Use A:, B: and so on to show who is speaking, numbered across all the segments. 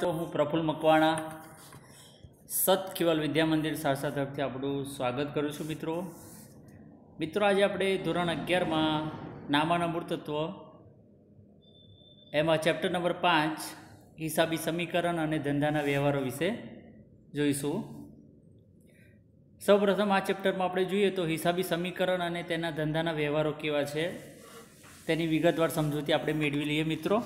A: તો હું પ્રફુલ્લ મકવાણા સત ખિવાલ વિદ્યા મંદિર સારસા તરફથી આપણું સ્વાગત કરું છું મિત્રો મિત્રો આજે આપણે ધોરણ અગિયારમાં નામાના મૂળતત્વ એમાં ચેપ્ટર નંબર પાંચ હિસાબી સમીકરણ અને ધંધાના વ્યવહારો વિશે જોઈશું સૌપ્રથમ આ ચેપ્ટરમાં આપણે જોઈએ તો હિસાબી સમીકરણ અને તેના ધંધાના વ્યવહારો કેવા છે તેની વિગતવાર સમજૂતી આપણે મેળવી લઈએ મિત્રો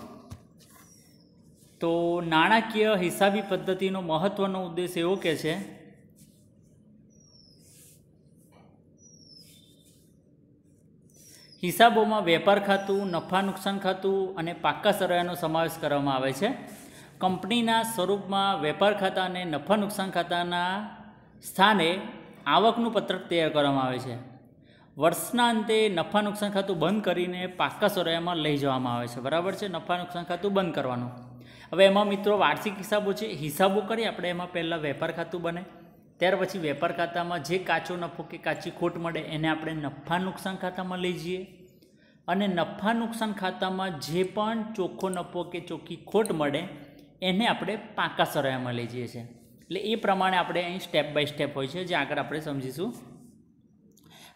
A: તો નાણાકીય હિસાબી પદ્ધતિનો મહત્ત્વનો ઉદ્દેશ એવો કે છે હિસાબોમાં વેપાર ખાતું નફા નુકસાન ખાતું અને પાક્કા સરવાયાનો સમાવેશ કરવામાં આવે છે કંપનીના સ્વરૂપમાં વેપાર ખાતા અને નફા નુકસાન ખાતાના સ્થાને આવકનું પત્રક તૈયાર કરવામાં આવે છે વર્ષના અંતે નફા નુકસાન ખાતું બંધ કરીને પાક્કા સરવાયામાં લઈ જવામાં આવે છે બરાબર છે નફા નુકસાન ખાતું બંધ કરવાનું હવે એમાં મિત્રો વાર્ષિક હિસાબો છે હિસાબો કરી આપણે એમાં પહેલાં વેપાર ખાતું બને ત્યાર પછી વેપાર ખાતામાં જે કાચો નફો કે કાચી ખોટ મળે એને આપણે નફા નુકસાન ખાતામાં લઈ જઈએ અને નફા નુકસાન ખાતામાં જે પણ ચોખ્ખો નફો કે ચોખ્ખી ખોટ મળે એને આપણે પાકા સરવાયામાં લઈ જઈએ છીએ એટલે એ પ્રમાણે આપણે અહીં સ્ટેપ બાય સ્ટેપ હોય છે જે આગળ આપણે સમજીશું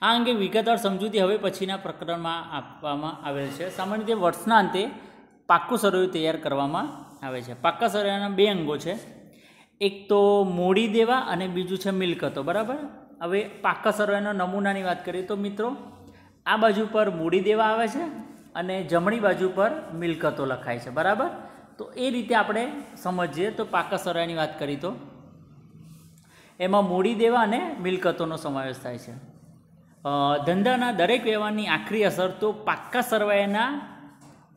A: આ અંગે વિગતવાર સમજૂતી હવે પછીના પ્રકરણમાં આપવામાં આવેલ છે સામાન્ય રીતે વર્ષના અંતે પાકું સરવૈયું તૈયાર કરવામાં આવે છે પાક્કા સરેરાના બે અંગો છે એક તો મોડી દેવા અને બીજું છે મિલકતો બરાબર હવે પાક્કા સરેરાના નમૂનાની વાત કરીએ તો મિત્રો આ બાજુ પર મૂડી દેવા આવે છે અને જમણી બાજુ પર મિલકતો લખાય છે બરાબર તો એ રીતે આપણે સમજીએ તો પાક્કા સરેરાની વાત કરીએ તો એમાં મૂડી દેવા અને મિલકતોનો સમાવેશ થાય છે ધંધાના દરેક વ્યવહારની આખરી અસર તો પાક્કા સરવાયાના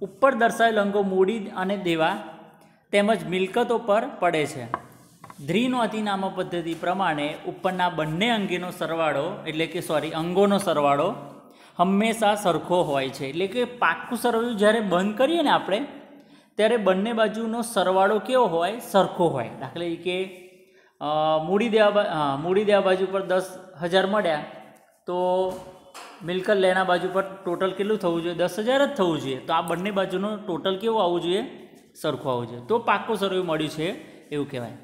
A: ઉપર દર્શાવેલ અંગો મૂડી અને દેવા તેમજ મિલકતો પર પડે છે ધ્રીનો અતિનામ પદ્ધતિ પ્રમાણે ઉપરના બંને અંગેનો સરવાળો એટલે કે સોરી અંગોનો સરવાળો હંમેશા સરખો હોય છે એટલે કે પાક્કું સરવાળું જ્યારે બંધ કરીએ ને આપણે ત્યારે બંને બાજુનો સરવાળો કેવો હોય સરખો હોય દાખલે કે મૂડી દેવા મૂડી દેવા બાજુ પર દસ હજાર મળ્યા તો મિલકત લેના બાજુ પર ટોટલ કેટલું થવું જોઈએ દસ હજાર જ થવું જોઈએ તો આ બંને બાજુનો ટોટલ કેવો આવવું જોઈએ સરખો હોવો જોઈએ તો પાક્કો સરવાળો મળ્યું છે એવું કહેવાય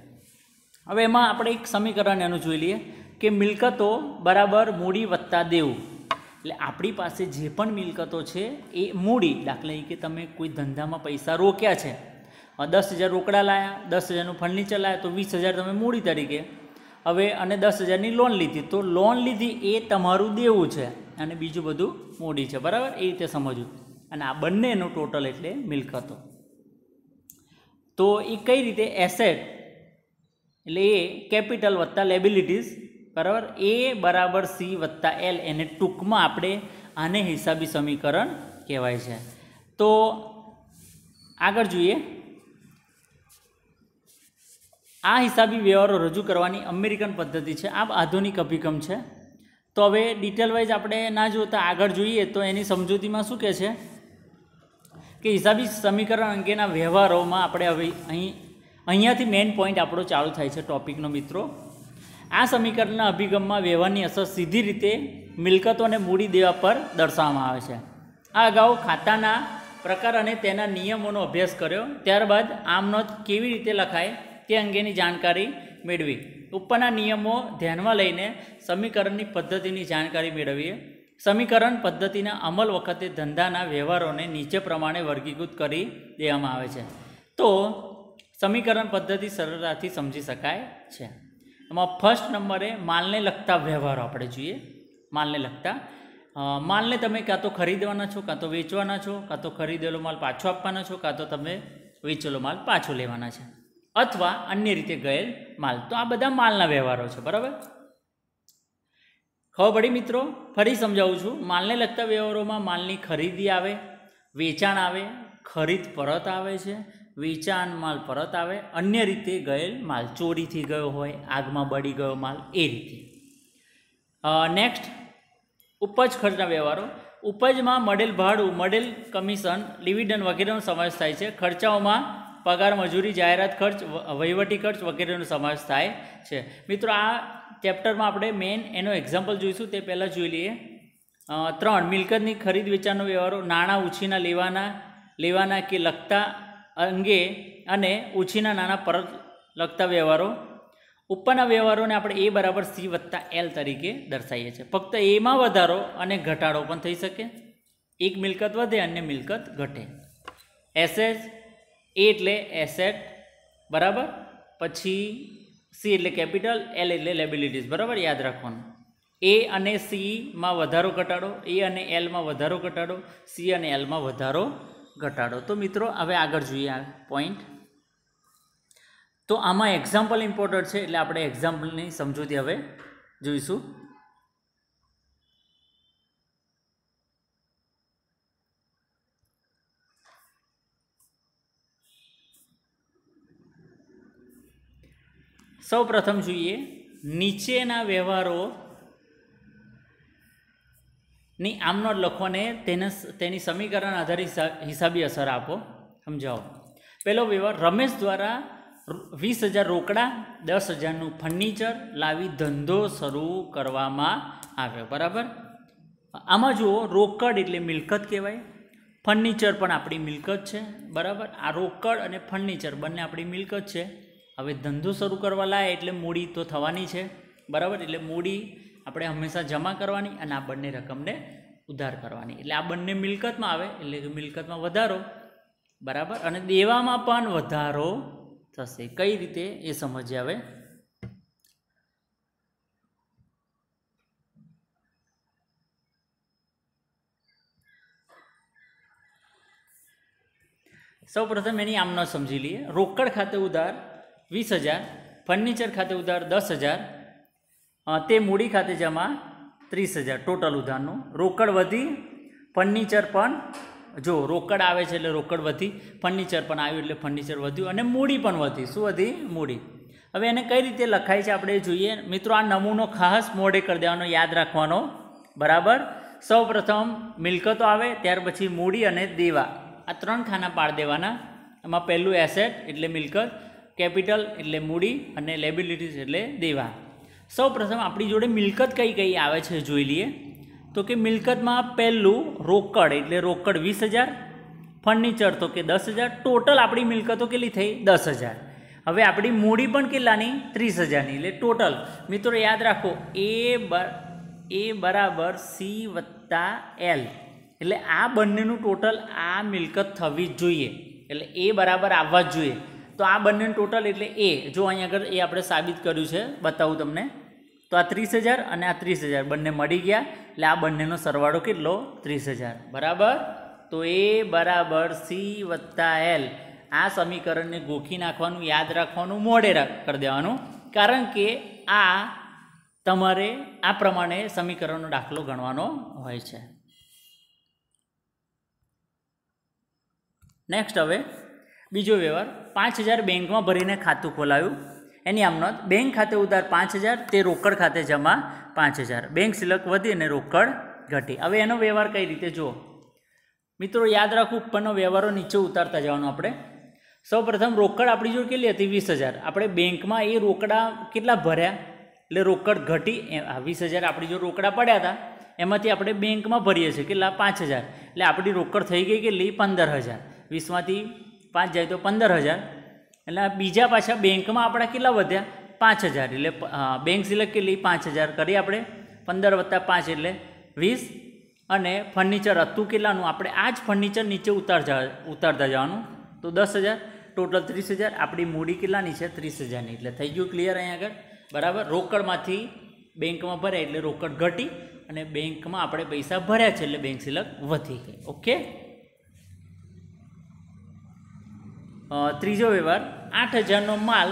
A: હવે એમાં આપણે એક સમીકરણ એનું જોઈ લઈએ કે મિલકતો બરાબર મૂડી વત્તા દેવું એટલે આપણી પાસે જે પણ મિલકતો છે એ મૂડી દાખલા કે તમે કોઈ ધંધામાં પૈસા રોક્યા છે દસ હજાર રોકડા લાયા દસ હજારનું ફર્નિચર લાયા તો વીસ હજાર તમે મૂડી તરીકે હવે અને દસ હજારની લોન લીધી તો લોન લીધી એ તમારું દેવું છે અને બીજું બધું મૂડી છે બરાબર એ રીતે સમજવું અને આ બંનેનું ટોટલ એટલે મિલકતો તો એ કઈ રીતે એસેટ એટલે એ કેપિટલ વત્તા લેબિલિટીઝ બરાબર એ બરાબર સી વત્તા એલ એને ટૂંકમાં આપણે આને હિસાબી સમીકરણ કહેવાય છે તો આગળ જોઈએ આ હિસાબી વ્યવહારો રજૂ કરવાની અમેરિકન પદ્ધતિ છે આ આધુનિક અભિગમ છે તો હવે ડિટેલ આપણે ના જોતા આગળ જોઈએ તો એની સમજૂતીમાં શું કહે છે કે હિસાબી સમીકરણ અંગેના વ્યવહારોમાં આપણે હવે અહીં અહીંયાથી મેઇન પોઈન્ટ આપણો ચાલુ થાય છે ટોપિકનો મિત્રો આ સમીકરણના અભિગમમાં વ્યવહારની અસર સીધી રીતે મિલકતોને મૂડી દેવા પર દર્શાવવામાં આવે છે આ અગાઉ ખાતાના પ્રકાર અને તેના નિયમોનો અભ્યાસ કર્યો ત્યારબાદ આમ કેવી રીતે લખાય તે અંગેની જાણકારી મેળવી ઉપરના નિયમો ધ્યાનમાં લઈને સમીકરણની પદ્ધતિની જાણકારી મેળવીએ સમીકરણ પદ્ધતિના અમલ વખતે ધંધાના વ્યવહારોને નીચે પ્રમાણે વર્ગીકૃત કરી દેવામાં આવે છે તો સમીકરણ પદ્ધતિ સરળતાથી સમજી શકાય છે એમાં ફર્સ્ટ નંબરે માલને લગતા વ્યવહારો આપણે જોઈએ માલને લગતા માલને તમે કાં તો ખરીદવાના છો કાં તો વેચવાના છો કાં તો ખરીદેલો માલ પાછો આપવાનો છો કાં તો તમે વેચેલો માલ પાછો લેવાના છે અથવા અન્ય રીતે ગયેલ માલ તો આ બધા માલના વ્યવહારો છે બરાબર ખબર પડી મિત્રો ફરી સમજાવું છું માલને લગતા વ્યવહારોમાં માલની ખરીદી આવે વેચાણ આવે ખરીદ પરત આવે છે વેચાણ માલ પરત આવે અન્ય રીતે ગયેલ માલ ચોરીથી ગયો હોય આગમાં બળી ગયો માલ એ રીતે નેક્સ્ટ ઉપજ ખર્ચના વ્યવહારો ઉપજમાં મળેલ ભાડું મળેલ કમિશન ડિવિડન્ડ વગેરેનો સમાવેશ થાય છે ખર્ચાઓમાં પગાર મજૂરી જાહેરાત ખર્ચ વહીવટી ખર્ચ વગેરેનો સમાવેશ થાય છે મિત્રો આ ચેપ્ટરમાં આપણે મેઇન એનો એક્ઝામ્પલ જોઈશું તે પહેલાં જોઈ લઈએ ત્રણ મિલકતની ખરીદ વેચાણનો વ્યવહારો નાણાં ઉછીના લેવાના લેવાના કે લગતા અંગે અને ઉછીના નાના પરત લગતા વ્યવહારો ઉપરના વ્યવહારોને આપણે એ બરાબર સી વત્તા એલ તરીકે દર્શાવીએ છીએ ફક્ત એમાં વધારો અને ઘટાડો પણ થઈ શકે એક મિલકત વધે અન્ય મિલકત ઘટે એસેટ એ એટલે એસેટ બરાબર પછી સી એટલે કેપિટલ એલ એટલે લેબિલિટીઝ બરાબર યાદ રાખવાનું એ અને સીમાં વધારો ઘટાડો એ અને એલમાં વધારો ઘટાડો સી અને એલમાં વધારો ઘટાડો તો મિત્રો હવે આગળ જોઈએ આ પોઈન્ટ તો આમાં એક્ઝામ્પલ ઇમ્પોર્ટન્ટ છે એટલે આપણે એક્ઝામ્પલની સમજૂતી હવે જોઈશું સૌ પ્રથમ જોઈએ નીચેના વ્યવહારોની આમનો આમનોટ લખોને તેને તેની સમીકરણ આધારિત હિસાબી અસર આપો સમજાવો પહેલો વ્યવહાર રમેશ દ્વારા વીસ હજાર રોકડા દસ હજારનું ફર્નિચર લાવી ધંધો શરૂ કરવામાં આવ્યો બરાબર આમાં જુઓ રોકડ એટલે મિલકત કહેવાય ફર્નિચર પણ આપણી મિલકત છે બરાબર આ રોકડ અને ફર્નિચર બંને આપણી મિલકત છે હવે ધંધો શરૂ કરવા લાય એટલે મૂડી તો થવાની છે બરાબર એટલે મૂડી આપણે હંમેશા જમા કરવાની અને આ બંને રકમને ઉધાર કરવાની એટલે આ બંને મિલકતમાં આવે એટલે કે મિલકતમાં વધારો બરાબર અને દેવામાં પણ વધારો થશે કઈ રીતે એ સમજ્યા હવે સૌપ્રથમ એની આમ ન સમજી લઈએ રોકડ ખાતે ઉધાર વીસ હજાર ફર્નિચર ખાતે ઉધાર દસ હજાર તે મૂડી ખાતે જમા ત્રીસ હજાર ટોટલ ઉધારનું રોકડ વધી ફર્નિચર પણ જો રોકડ આવે છે એટલે રોકડ વધી ફર્નિચર પણ આવ્યું એટલે ફર્નિચર વધ્યું અને મૂડી પણ વધી શું વધી મૂડી હવે એને કઈ રીતે લખાય છે આપણે જોઈએ મિત્રો આ નમૂનો ખાસ મોડે કરી દેવાનો યાદ રાખવાનો બરાબર સૌપ્રથમ મિલકતો આવે ત્યાર પછી મૂડી અને દેવા આ ત્રણ ખાના પાડ દેવાના એમાં પહેલું એસેટ એટલે મિલકત કેપિટલ એટલે મૂડી અને લેબિલિટીઝ એટલે દેવા સૌ પ્રથમ આપણી જોડે મિલકત કઈ કઈ આવે છે જોઈ લઈએ તો કે મિલકતમાં પહેલું રોકડ એટલે રોકડ વીસ હજાર ફર્નિચર તો કે દસ હજાર ટોટલ આપણી મિલકતો કેટલી થઈ દસ હજાર હવે આપણી મૂડી પણ કેટલાની ત્રીસ હજારની એટલે ટોટલ મિત્રો યાદ રાખો એ એ બરાબર સી વત્તા એલ એટલે આ બંનેનું ટોટલ આ મિલકત થવી જ જોઈએ એટલે એ બરાબર આવવા જ જોઈએ તો આ બંને ટોટલ એટલે એ જો અહીં આગળ એ આપણે સાબિત કર્યું છે બતાવું તમને તો આ ત્રીસ હજાર અને આ ત્રીસ હજાર બંને મળી ગયા એટલે આ બંનેનો સરવાળો કેટલો ત્રીસ હજાર બરાબર તો એ બરાબર સી વત્તા એલ આ સમીકરણને ગોખી નાખવાનું યાદ રાખવાનું મોડે કરી દેવાનું કારણ કે આ તમારે આ પ્રમાણે સમીકરણનો દાખલો ગણવાનો હોય છે નેક્સ્ટ હવે બીજો વ્યવહાર પાંચ હજાર બેંકમાં ભરીને ખાતું ખોલાવ્યું એની આમ બેંક ખાતે ઉધાર પાંચ હજાર તે રોકડ ખાતે જમા પાંચ હજાર બેંક સિલક વધી અને રોકડ ઘટી હવે એનો વ્યવહાર કઈ રીતે જુઓ મિત્રો યાદ રાખો ઉપરનો વ્યવહારો નીચે ઉતારતા જવાનો આપણે સૌપ્રથમ રોકડ આપણી જોડે કેટલી હતી વીસ હજાર આપણે બેંકમાં એ રોકડા કેટલા ભર્યા એટલે રોકડ ઘટી વીસ હજાર આપણી જો રોકડા પડ્યા હતા એમાંથી આપણે બેંકમાં ભરીએ છીએ કેટલા પાંચ હજાર એટલે આપણી રોકડ થઈ ગઈ કેટલી પંદર હજાર વીસમાંથી પાંચ જાય તો પંદર હજાર એટલે બીજા પાછા બેંકમાં આપણા કેટલા વધ્યા પાંચ હજાર એટલે બેંક સિલેક્ટ કેટલી પાંચ હજાર કરી આપણે પંદર વત્તા પાંચ એટલે વીસ અને ફર્નિચર હતું કેટલાનું આપણે આ જ ફર્નિચર નીચે ઉતારતા ઉતારતા જવાનું તો દસ હજાર ટોટલ ત્રીસ હજાર આપણી મૂડી કેટલાની છે ત્રીસ હજારની એટલે થઈ ગયું ક્લિયર અહીં આગળ બરાબર રોકડમાંથી બેંકમાં ભરાય એટલે રોકડ ઘટી અને બેંકમાં આપણે પૈસા ભર્યા છે એટલે બેંક સિલક વધી ગઈ ઓકે ત્રીજો વ્યવહાર આઠ હજારનો માલ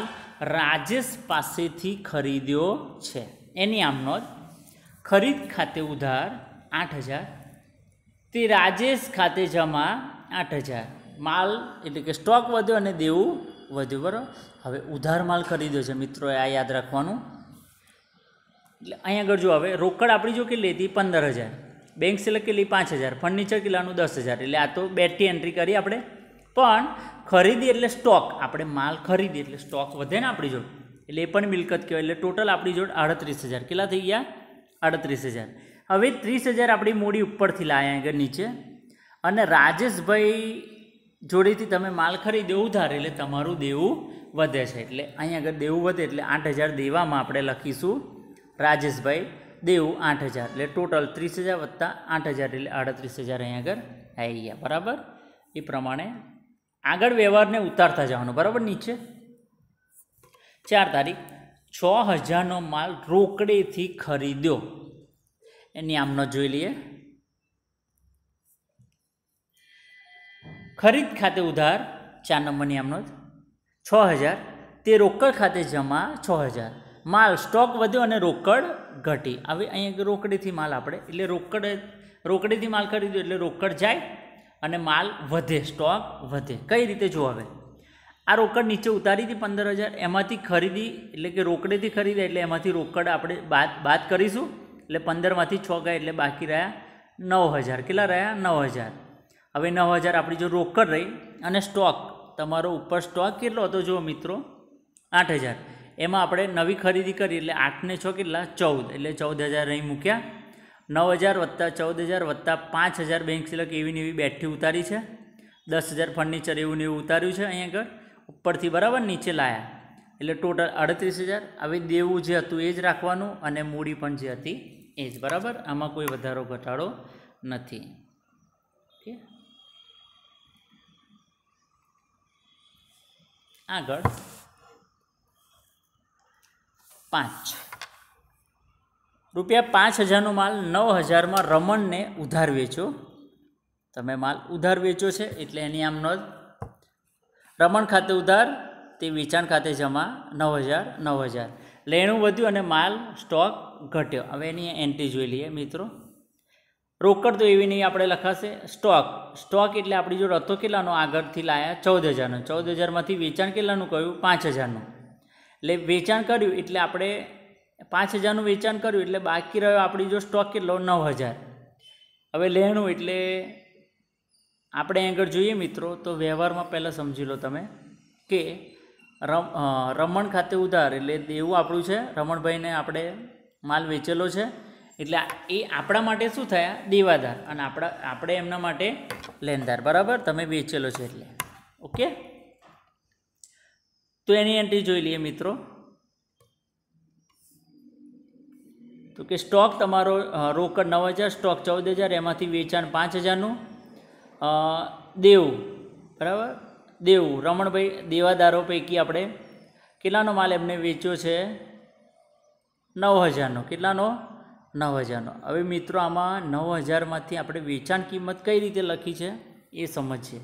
A: રાજેશ પાસેથી ખરીદ્યો છે એની આમનો જ ખરીદ ખાતે ઉધાર આઠ હજાર તે રાજેશ ખાતે જમા આઠ હજાર માલ એટલે કે સ્ટોક વધ્યો અને દેવું વધ્યું બરાબર હવે ઉધાર માલ ખરીદ્યો છે મિત્રોએ આ યાદ રાખવાનું એટલે અહીં આગળ જો હવે રોકડ આપણી જો કેટલી હતી પંદર હજાર બેંક સિલેક્ટ કેટલી પાંચ હજાર ફર્નિચર કિલ્લાનું દસ હજાર એટલે આ તો બેટી એન્ટ્રી કરી આપણે પણ ખરીદી એટલે સ્ટોક આપણે માલ ખરીદી એટલે સ્ટોક વધે ને આપણી જોડે એટલે એ પણ મિલકત કહેવાય એટલે ટોટલ આપણી જોડે અડત્રીસ હજાર કેટલા થઈ ગયા અડત્રીસ હજાર હવે ત્રીસ હજાર આપણી મૂડી ઉપરથી લાયા આગળ નીચે અને રાજેશભાઈ જોડેથી તમે માલ ખરીદ્યો ઉધાર એટલે તમારું દેવું વધે છે એટલે અહીં આગળ દેવું વધે એટલે આઠ હજાર દેવામાં આપણે લખીશું રાજેશભાઈ દેવું આઠ હજાર એટલે ટોટલ ત્રીસ હજાર વત્તા આઠ હજાર એટલે અડત્રીસ હજાર અહીં આગળ આવી ગયા બરાબર એ પ્રમાણે આગળ વ્યવહારને ઉતારતા જવાનો બરાબર નીચે ચાર તારીખ છ હજારનો માલ રોકડેથી ખરીદ્યો એની આમનો જોઈ લઈએ ખરીદ ખાતે ઉધાર ચાર નંબરની આમનો જ છ હજાર તે રોકડ ખાતે જમા છ હજાર માલ સ્ટોક વધ્યો અને રોકડ ઘટી હવે અહીંયા રોકડેથી માલ આપણે એટલે રોકડે રોકડેથી માલ ખરીદ્યો એટલે રોકડ જાય અને માલ વધે સ્ટોક વધે કઈ રીતે જો હવે આ રોકડ નીચે ઉતારી હતી પંદર હજાર એમાંથી ખરીદી એટલે કે રોકડેથી ખરીદે એટલે એમાંથી રોકડ આપણે બાદ બાદ કરીશું એટલે પંદરમાંથી છ ગયા એટલે બાકી રહ્યા નવ હજાર કેટલા રહ્યા નવ હજાર હવે નવ હજાર આપણી જો રોકડ રહી અને સ્ટોક તમારો ઉપર સ્ટોક કેટલો હતો જો મિત્રો આઠ હજાર એમાં આપણે નવી ખરીદી કરી એટલે આઠને છ કેટલા ચૌદ એટલે ચૌદ હજાર અહીં મૂક્યા નવ હજાર વત્તા ચૌદ હજાર વત્તા પાંચ હજાર બેંક સિલક એવી ને એવી બેઠી ઉતારી છે દસ હજાર ફર્નિચર એવું ને એવું ઉતાર્યું છે અહીં આગળ ઉપરથી બરાબર નીચે લાયા એટલે ટોટલ અડત્રીસ હજાર હવે દેવું જે હતું એ જ રાખવાનું અને મૂડી પણ જે હતી એ જ બરાબર આમાં કોઈ વધારો ઘટાડો નથી આગળ પાંચ રૂપિયા પાંચ હજારનો માલ નવ હજારમાં રમણને ઉધાર વેચો તમે માલ ઉધાર વેચો છે એટલે એની આમ નોંધ રમણ ખાતે ઉધાર તે વેચાણ ખાતે જમા નવ હજાર નવ હજાર લેણું વધ્યું અને માલ સ્ટોક ઘટ્યો હવે એની એન્ટ્રી જોઈ લઈએ મિત્રો રોકડ તો એવી નહીં આપણે લખાશે સ્ટોક સ્ટોક એટલે આપણી જો રથો કેટલાનો આગળથી લાયા ચૌદ હજારનો ચૌદ હજારમાંથી વેચાણ કેટલાનું કહ્યું પાંચ હજારનું એટલે વેચાણ કર્યું એટલે આપણે પાંચ હજારનું વેચાણ કર્યું એટલે બાકી રહ્યો આપણી જો સ્ટોક કેટલો નવ હજાર હવે લેણું એટલે આપણે આગળ જોઈએ મિત્રો તો વ્યવહારમાં પહેલાં સમજી લો તમે કે રમ રમણ ખાતે ઉધાર એટલે દેવું આપણું છે રમણભાઈને આપણે માલ વેચેલો છે એટલે એ આપણા માટે શું થયા દેવાદાર અને આપણા આપણે એમના માટે લેનદાર બરાબર તમે વેચેલો છે એટલે ઓકે તો એની એન્ટ્રી જોઈ લઈએ મિત્રો તો કે સ્ટોક તમારો રોકડ નવ હજાર સ્ટોક ચૌદ હજાર એમાંથી વેચાણ પાંચ હજારનું દેવું બરાબર દેવું રમણભાઈ દેવાદારો પૈકી આપણે કેટલાનો માલ એમને વેચ્યો છે નવ હજારનો કેટલાનો નવ હજારનો હવે મિત્રો આમાં નવ હજારમાંથી આપણે વેચાણ કિંમત કઈ રીતે લખી છે એ સમજીએ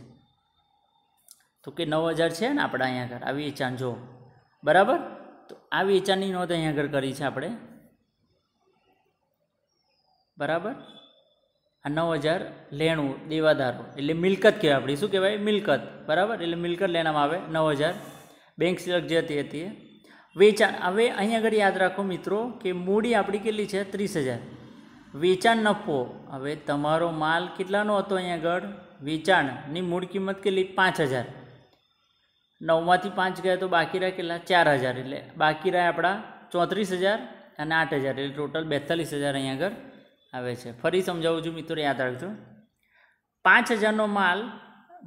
A: તો કે નવ હજાર છે ને આપણે અહીંયા આગળ આ વેચાણ જો બરાબર તો આ વેચાણની નોંધ અહીંયા આગળ કરી છે આપણે બરાબર આ નવ હજાર લેણું દેવાદારો એટલે મિલકત કહેવાય આપણી શું કહેવાય મિલકત બરાબર એટલે મિલકત લેવામાં આવે નવ હજાર બેંક સિલક જે હતી હતી વેચાણ હવે અહીં આગળ યાદ રાખો મિત્રો કે મૂડી આપણી કેટલી છે ત્રીસ હજાર વેચાણ નફો હવે તમારો માલ કેટલાનો હતો અહીં આગળ વેચાણની મૂળ કિંમત કેટલી પાંચ હજાર નવમાંથી પાંચ ગયા તો બાકી રહ્યા કેટલા ચાર હજાર એટલે બાકી રહ્યા આપણા ચોત્રીસ હજાર અને આઠ હજાર એટલે ટોટલ બેતાલીસ હજાર અહીંયા આગળ આવે છે ફરી સમજાવું છું મિત્રો યાદ રાખજો પાંચ હજારનો માલ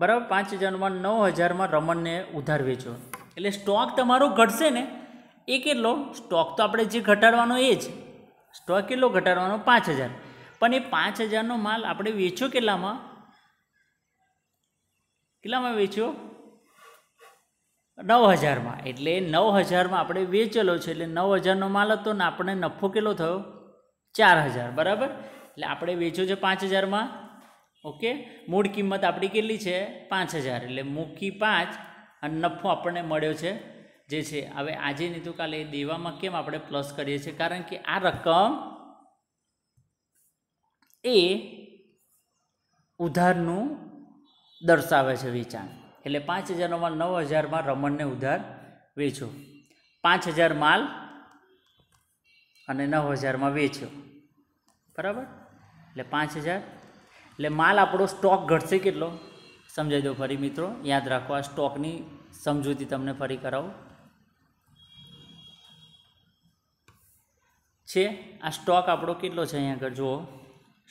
A: બરાબર પાંચ હજારમાં નવ હજારમાં રમણને ઉધાર વેચો એટલે સ્ટોક તમારો ઘટશે ને એ કેટલો સ્ટોક તો આપણે જે ઘટાડવાનો એ જ સ્ટોક કેટલો ઘટાડવાનો પાંચ હજાર પણ એ પાંચ હજારનો માલ આપણે વેચ્યો કેટલામાં કેટલામાં વેચ્યો નવ હજારમાં એટલે નવ હજારમાં આપણે વેચેલો છે એટલે નવ હજારનો માલ હતો ને આપણે નફો કેટલો થયો ચાર હજાર બરાબર એટલે આપણે વેચ્યો છે પાંચ હજારમાં ઓકે મૂળ કિંમત આપણી કેટલી છે પાંચ હજાર એટલે મૂકી પાંચ અને નફો આપણને મળ્યો છે જે છે હવે આજે નહીં તો કાલે દેવામાં કેમ આપણે પ્લસ કરીએ છીએ કારણ કે આ રકમ એ ઉધારનું દર્શાવે છે વેચાણ એટલે પાંચ હજારનો માલ નવ હજારમાં રમણને ઉધાર વેચો પાંચ હજાર માલ અને નવ હજારમાં વેચ્યો બરાબર એટલે પાંચ હજાર એટલે માલ આપણો સ્ટોક ઘટશે કેટલો સમજાઈ દો ફરી મિત્રો યાદ રાખો આ સ્ટોકની સમજૂતી તમને ફરી કરાવું છે આ સ્ટોક આપણો કેટલો છે અહીંયા આગળ જુઓ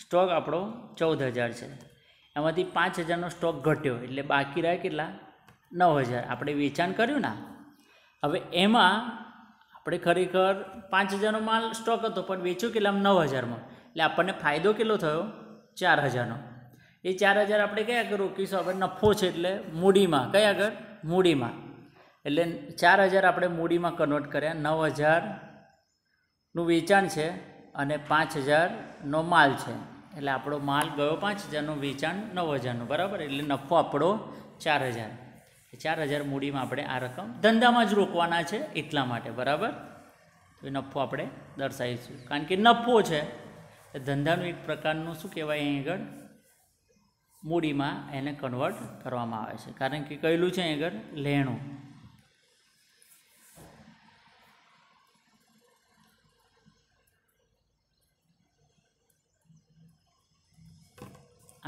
A: સ્ટોક આપણો ચૌદ હજાર છે એમાંથી પાંચ હજારનો સ્ટોક ઘટ્યો એટલે બાકી રહ્યા કેટલા નવ હજાર આપણે વેચાણ કર્યું ને હવે એમાં આપણે ખરેખર પાંચ હજારનો માલ સ્ટોક હતો પણ વેચ્યો કેટલામાં નવ હજારમાં એટલે આપણને ફાયદો કેટલો થયો ચાર હજારનો એ ચાર હજાર આપણે કયા આગળ રોકીશું આપણે નફો છે એટલે મૂડીમાં કયા આગળ મૂડીમાં એટલે ચાર હજાર આપણે મૂડીમાં કન્વર્ટ કર્યા નવ હજારનું વેચાણ છે અને પાંચ હજારનો માલ છે એટલે આપણો માલ ગયો પાંચ હજારનું વેચાણ નવ હજારનું બરાબર એટલે નફો આપણો ચાર હજાર ચાર હજાર મૂડીમાં આપણે આ રકમ ધંધામાં જ રોકવાના છે એટલા માટે બરાબર તો એ નફો આપણે દર્શાવીશું કારણ કે નફો છે એ ધંધાનું એક પ્રકારનું શું કહેવાય અહીં આગળ મૂડીમાં એને કન્વર્ટ કરવામાં આવે છે કારણ કે કહેલું છે અહીં આગળ લેણું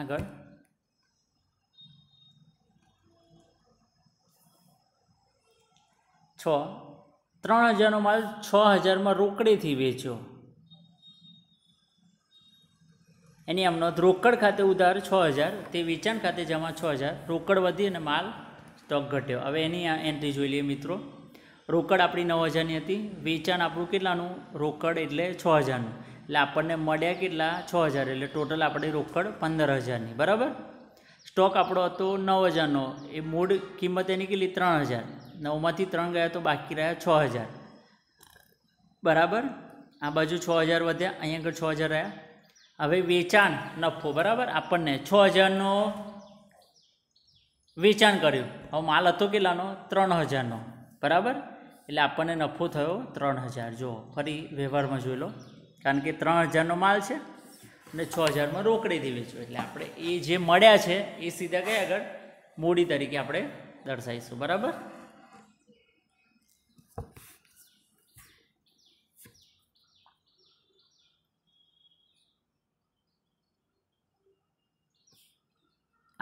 A: આગળ છ ત્રણ હજારનો માલ છ હજારમાં રોકડેથી વેચ્યો એની આમ રોકડ ખાતે ઉધાર છ હજાર તે વેચાણ ખાતે જમા છ હજાર રોકડ વધી અને માલ સ્ટોક ઘટ્યો હવે એની એન્ટ્રી જોઈ લઈએ મિત્રો રોકડ આપણી નવ હજારની હતી વેચાણ આપણું કેટલાનું રોકડ એટલે છ હજારનું એટલે આપણને મળ્યા કેટલા છ હજાર એટલે ટોટલ આપણી રોકડ પંદર હજારની બરાબર સ્ટોક આપણો હતો નવ હજારનો એ મૂળ કિંમત એની કેટલી ત્રણ હજાર નવમાંથી ત્રણ ગયા તો બાકી રહ્યા છ હજાર બરાબર આ બાજુ છ હજાર વધ્યા અહીંયા આગળ છ હજાર રહ્યા હવે વેચાણ નફો બરાબર આપણને છ હજારનો વેચાણ કર્યું હવે માલ હતો કેટલાનો ત્રણ હજારનો બરાબર એટલે આપણને નફો થયો ત્રણ હજાર જુઓ ફરી વ્યવહારમાં જોઈ લો કારણ કે ત્રણ હજારનો માલ છે અને છ હજારમાં રોકડીથી વેચ્યો એટલે આપણે એ જે મળ્યા છે એ સીધા કઈ આગળ મૂડી તરીકે આપણે દર્શાવીશું બરાબર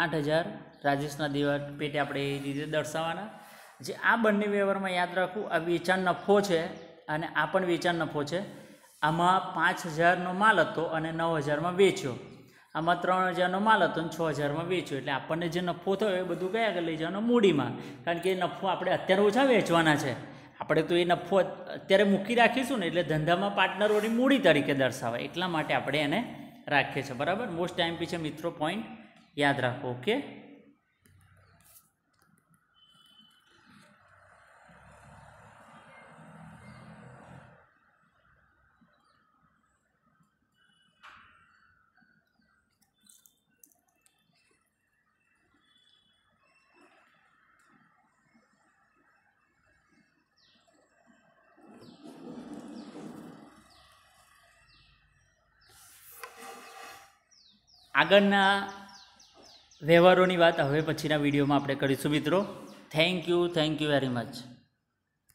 A: આઠ હજાર રાજેશના દિવસ પેટે આપણે એ રીતે દર્શાવવાના જે આ બંને વ્યવહારમાં યાદ રાખવું આ વેચાણ નફો છે અને આ પણ વેચાણ નફો છે આમાં પાંચ હજારનો માલ હતો અને નવ હજારમાં વેચ્યો આમાં ત્રણ હજારનો માલ હતો અને છ હજારમાં વેચ્યો એટલે આપણને જે નફો થયો એ બધું કયા આગળ લઈ જવાનો મૂડીમાં કારણ કે એ નફો આપણે અત્યારે ઓછા વેચવાના છે આપણે તો એ નફો અત્યારે મૂકી રાખીશું ને એટલે ધંધામાં પાર્ટનરોની મૂડી તરીકે દર્શાવાય એટલા માટે આપણે એને રાખીએ છીએ બરાબર મોસ્ટ ટાઈમ પી છે મિત્રો પોઈન્ટ યાદ રાખો ઓકે આગળના વ્યવહારોની વાત હવે પછીના વિડીયોમાં આપણે કરીશું મિત્રો thank you thank you very much